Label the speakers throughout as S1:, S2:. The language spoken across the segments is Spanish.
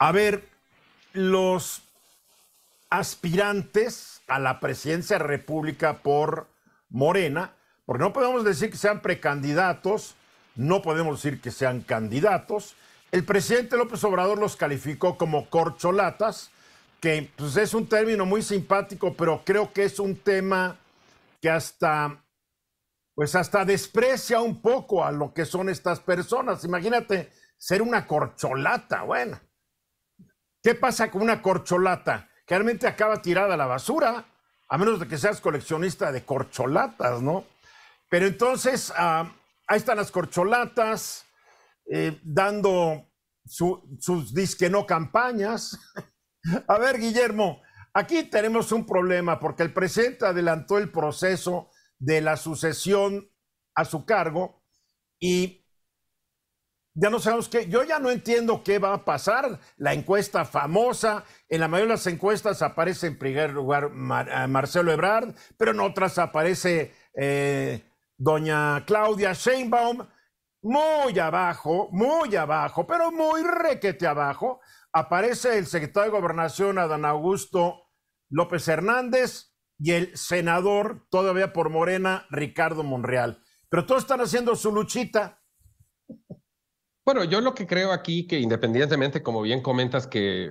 S1: A ver, los aspirantes a la presidencia de República por Morena, porque no podemos decir que sean precandidatos, no podemos decir que sean candidatos. El presidente López Obrador los calificó como corcholatas, que pues, es un término muy simpático, pero creo que es un tema que hasta, pues hasta desprecia un poco a lo que son estas personas. Imagínate ser una corcholata, bueno. ¿Qué pasa con una corcholata? Realmente acaba tirada a la basura, a menos de que seas coleccionista de corcholatas, ¿no? Pero entonces, ah, ahí están las corcholatas eh, dando sus disque no campañas. a ver, Guillermo, aquí tenemos un problema porque el presidente adelantó el proceso de la sucesión a su cargo y ya no sabemos qué. Yo ya no entiendo qué va a pasar. La encuesta famosa, en la mayoría de las encuestas aparece en primer lugar eh, Marcelo Ebrard, pero en otras aparece eh, doña Claudia Sheinbaum, muy abajo, muy abajo, pero muy requete abajo. Aparece el secretario de Gobernación, Adán Augusto López Hernández, y el senador, todavía por Morena, Ricardo Monreal. Pero todos están haciendo su luchita
S2: bueno, yo lo que creo aquí, que independientemente, como bien comentas, que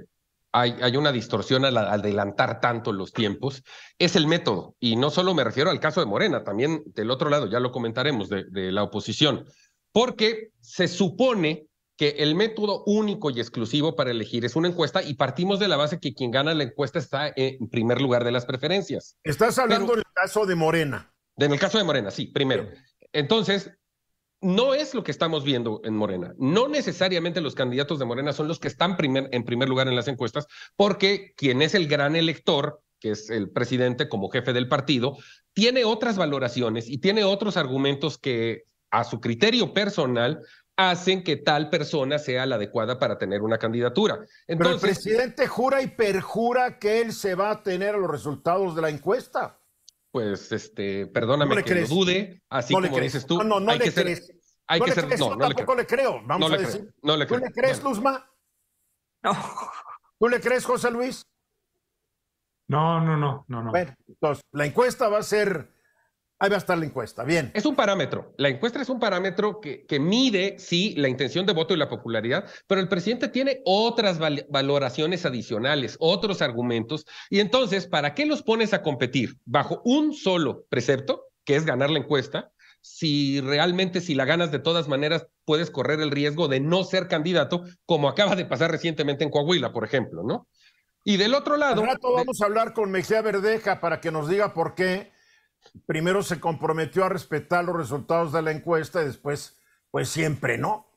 S2: hay, hay una distorsión al, adelantar tanto los tiempos, es el método. Y no solo me refiero al caso de Morena, también del otro lado, ya lo comentaremos, de, la oposición. Porque se supone que el método único y exclusivo para elegir es una encuesta y partimos de la base que quien gana la encuesta está en primer lugar de las preferencias. Estás hablando del caso de Morena. En el caso de Morena, sí, primero. Entonces, no es lo que estamos viendo en Morena. No necesariamente los candidatos de Morena son los que están en primer lugar en las encuestas, porque quien es el gran elector, que es el presidente como jefe del partido, tiene otras valoraciones y tiene otros argumentos que a su criterio personal hacen que tal persona sea la adecuada para tener una
S1: candidatura. Entonces, el presidente jura y perjura que él se va a tener a los resultados de la encuesta.
S2: Pues, este, perdóname que lo dude, así como dices tú. No, no, hay no que ser. No, le creo. Vamos a decir. ¿Tú le crees,
S1: Luzma? ¿Tú le crees, José Luis? No, no, no, no, no. entonces, la encuesta va a ser. Ahí va a estar la encuesta, bien. Es un parámetro.
S2: La encuesta es un parámetro que, que mide, sí, la intención de voto y la popularidad, pero el presidente tiene otras valoraciones adicionales, otros argumentos. Y entonces, ¿para qué los pones a competir bajo un solo precepto, que es ganar la encuesta, si realmente si la ganas de todas maneras puedes correr el riesgo de no ser candidato, como acaba de pasar
S1: recientemente en Coahuila, por ejemplo, ¿no? Y del otro lado... Un rato vamos a hablar con Mejía Verdeja para que nos diga por qué primero se comprometió a respetar los resultados de la encuesta y después, pues siempre, ¿no?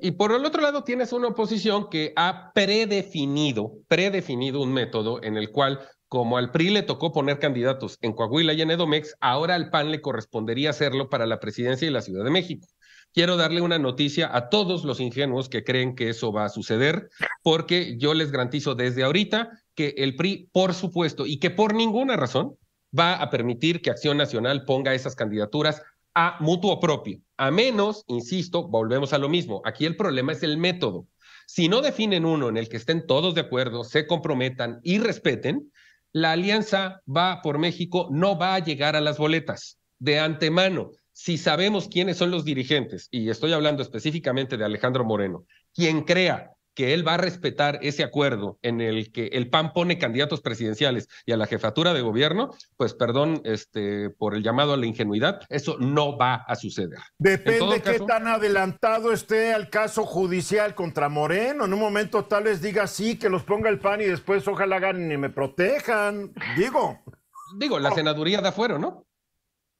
S1: Y por el otro lado tienes una oposición
S2: que ha predefinido, predefinido un método en el cual como al PRI le tocó poner candidatos en Coahuila y en Edomex, ahora al PAN le correspondería hacerlo para la presidencia de la Ciudad de México. Quiero darle una noticia a todos los ingenuos que creen que eso va a suceder, porque yo les garantizo desde ahorita que el PRI, por supuesto, y que por ninguna razón va a permitir que Acción Nacional ponga esas candidaturas a mutuo propio. A menos, insisto, volvemos a lo mismo. Aquí el problema es el método. Si no definen uno en el que estén todos de acuerdo, se comprometan y respeten, la alianza va por México, no va a llegar a las boletas de antemano. Si sabemos quiénes son los dirigentes, y estoy hablando específicamente de Alejandro Moreno, quien crea que él va a respetar ese acuerdo en el que el PAN pone candidatos presidenciales y a la jefatura de gobierno, pues perdón este, por el llamado a la ingenuidad, eso no va a suceder.
S1: Depende qué tan adelantado esté al caso judicial contra Moreno. En un momento tal vez diga sí, que los ponga el PAN y después ojalá ganen y me protejan. Digo. Digo, la senaduría da afuera, ¿no?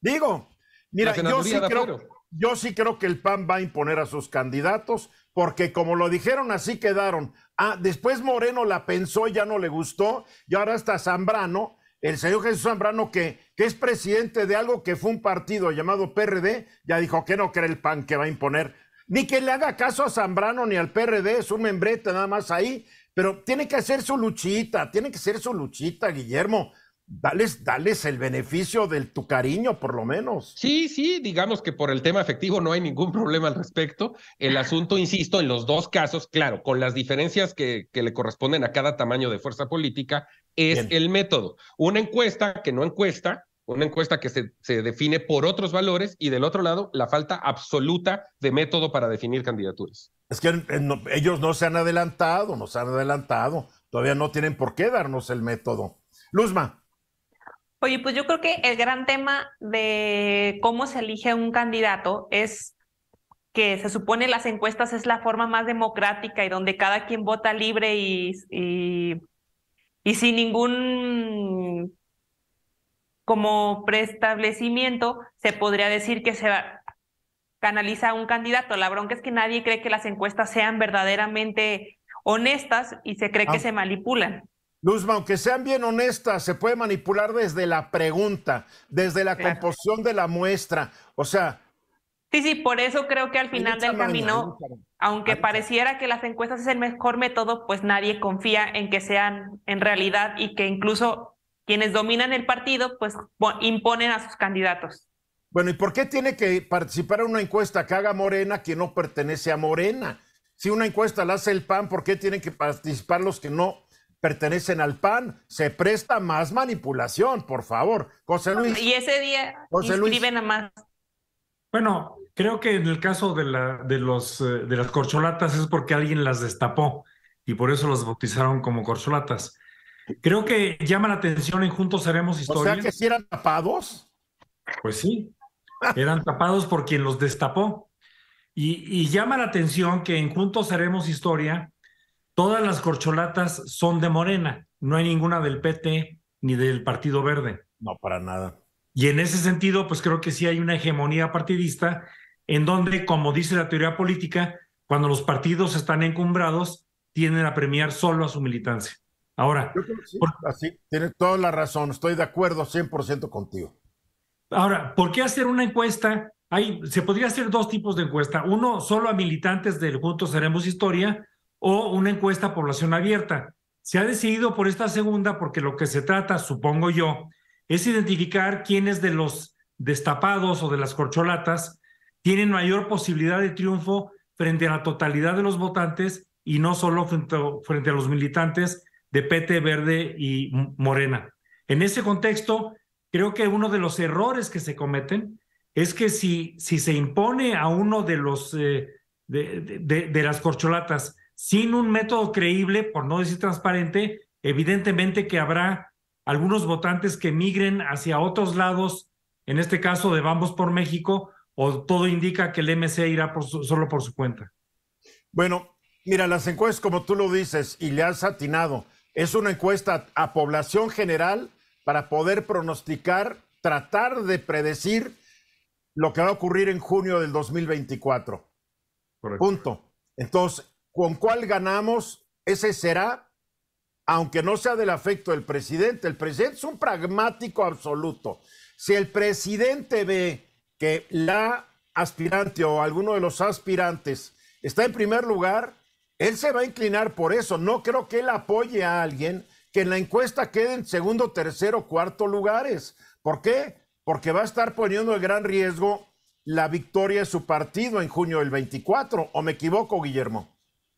S1: Digo. Mira, yo sí, creo, yo sí creo que el PAN va a imponer a sus candidatos porque como lo dijeron, así quedaron. Ah, después Moreno la pensó, ya no le gustó, y ahora está Zambrano, el señor Jesús Zambrano, que, que es presidente de algo que fue un partido llamado PRD, ya dijo que no cree el PAN que va a imponer. Ni que le haga caso a Zambrano ni al PRD, es un membrete nada más ahí, pero tiene que hacer su luchita, tiene que ser su luchita, Guillermo dales, dales el beneficio de tu cariño, por lo menos.
S2: Sí, sí, digamos que por el tema efectivo no hay ningún problema al respecto. El asunto, insisto, en los dos casos, claro, con las diferencias que, le corresponden a cada tamaño de fuerza política, es el método. Una encuesta que no encuesta, una encuesta que se, define por otros valores y del otro lado la
S1: falta absoluta de método para definir candidaturas. Es que eh, ellos no se han adelantado, no se han adelantado, todavía no tienen por qué darnos el método. Luzma.
S3: Oye, pues yo creo que el gran tema de cómo se elige un candidato es que se supone las encuestas es la forma más democrática y donde cada quien vota libre y, y, sin ningún como preestablecimiento, se podría decir que se canaliza un candidato. La bronca es que nadie cree que las encuestas sean verdaderamente honestas y se cree que ah. se manipulan.
S1: Luzma, aunque sean bien honestas, se puede manipular desde la pregunta, desde la composición de la muestra. O sea.
S3: Sí, sí, por eso creo que al final del camino, aunque pareciera que las encuestas es el mejor método, pues nadie confía en que sean en realidad y que incluso quienes dominan el partido, pues imponen a sus candidatos.
S1: Bueno, ¿y por qué tiene que participar en una encuesta que haga Morena que no pertenece a Morena? Si una encuesta la hace el PAN, ¿por qué tienen que participar los que no pertenecen al PAN, se presta más manipulación, por favor. José Luis. Y
S3: ese día José Luis. a más. Bueno, creo que en el caso de, la, de, los, eh, de las corcholatas es porque alguien las destapó y por eso las bautizaron como corcholatas. Creo que llama la atención en Juntos Haremos Historia. O sea que si eran tapados. Pues sí, eran tapados por quien los destapó. Y, y llama la atención que en Juntos Haremos Historia Todas las corcholatas son de Morena, no hay ninguna del PT ni del Partido Verde. No, para nada. Y en ese sentido, pues creo que sí hay una hegemonía partidista en donde, como dice la teoría política, cuando los partidos están encumbrados, tienden a premiar solo a su militancia. Ahora,
S1: así, tienes toda la razón, estoy de acuerdo 100% contigo.
S3: Ahora, ¿por qué hacer una encuesta? Hay, se podría hacer dos tipos de encuesta. Uno, solo a militantes del Juntos Seremos Historia, o una encuesta a población abierta. Se ha decidido por esta segunda porque lo que se trata, supongo yo, es identificar quiénes de los destapados o de las corcholatas tienen mayor posibilidad de triunfo frente a la totalidad de los votantes y no solo frente a, los militantes de PT Verde y Morena. En ese contexto, creo que uno de los errores que se cometen es que si, si se impone a uno de, los, eh, de, las corcholatas sin un método creíble, por no decir transparente, evidentemente que habrá algunos votantes que migren hacia otros lados, en este caso de Vamos por México, o todo indica que el MC irá solo por su cuenta.
S1: Bueno, mira, las encuestas, como tú lo dices, y le has atinado, es una encuesta a población general para poder pronosticar, tratar de predecir lo que va a ocurrir en junio del 2024. Punto. Entonces, con cuál ganamos, ese será, aunque no sea del afecto del presidente. El presidente es un pragmático absoluto. Si el presidente ve que la aspirante o alguno de los aspirantes está en primer lugar, él se va a inclinar por eso. No creo que él apoye a alguien que en la encuesta quede en segundo, tercero, cuarto lugares. ¿Por qué? Porque va a estar poniendo en gran riesgo la victoria de su partido en junio del 24. ¿O me equivoco, Guillermo?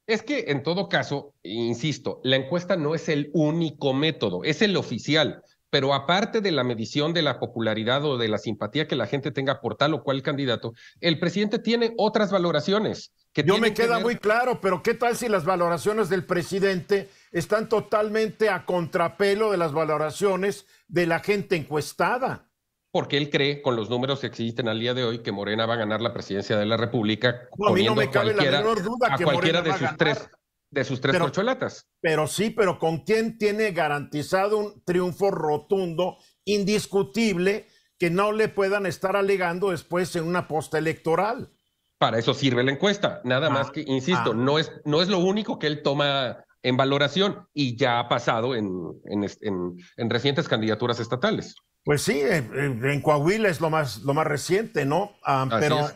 S2: Es que en todo caso, insisto, la encuesta no es el único método, es el oficial, pero aparte de la medición de la popularidad o de la simpatía que la gente tenga por tal o cual candidato, el presidente tiene otras valoraciones. Que Yo me queda muy
S1: claro, pero ¿qué tal si las valoraciones del presidente están totalmente a contrapelo de las valoraciones de la gente encuestada?
S2: porque él cree, con los números que existen al día de hoy, que Morena va a ganar la presidencia de la República. No, a mí no cualquiera de sus, tres, de sus tres
S1: corcholatas Pero sí, pero ¿con quién tiene garantizado un triunfo rotundo, indiscutible, que no le puedan estar alegando después en una posta electoral?
S2: Para eso sirve la encuesta, nada ah, más que, insisto, ah. no, es, no es lo único que él toma en valoración y ya ha pasado en recientes candidaturas
S1: estatales. Pues sí, en Coahuila es lo más, lo más reciente, ¿no? Ah, pero,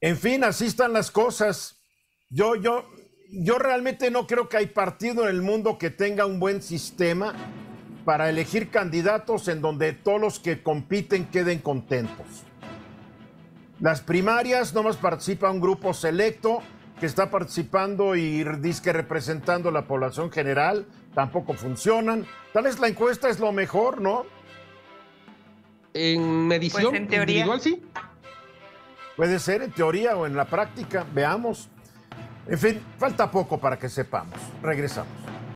S1: en fin, así están las cosas. Yo, yo, yo realmente no creo que hay partido en el mundo que tenga un buen sistema para elegir candidatos en donde todos los que compiten queden contentos. Las primarias nomás participa un grupo selecto que está participando y que representando a la población general, tampoco funcionan. Tal vez la encuesta es lo mejor, ¿no? en pues, medición sí. Puede ser en teoría o en la práctica, veamos. En fin, falta poco para que sepamos. Regresamos.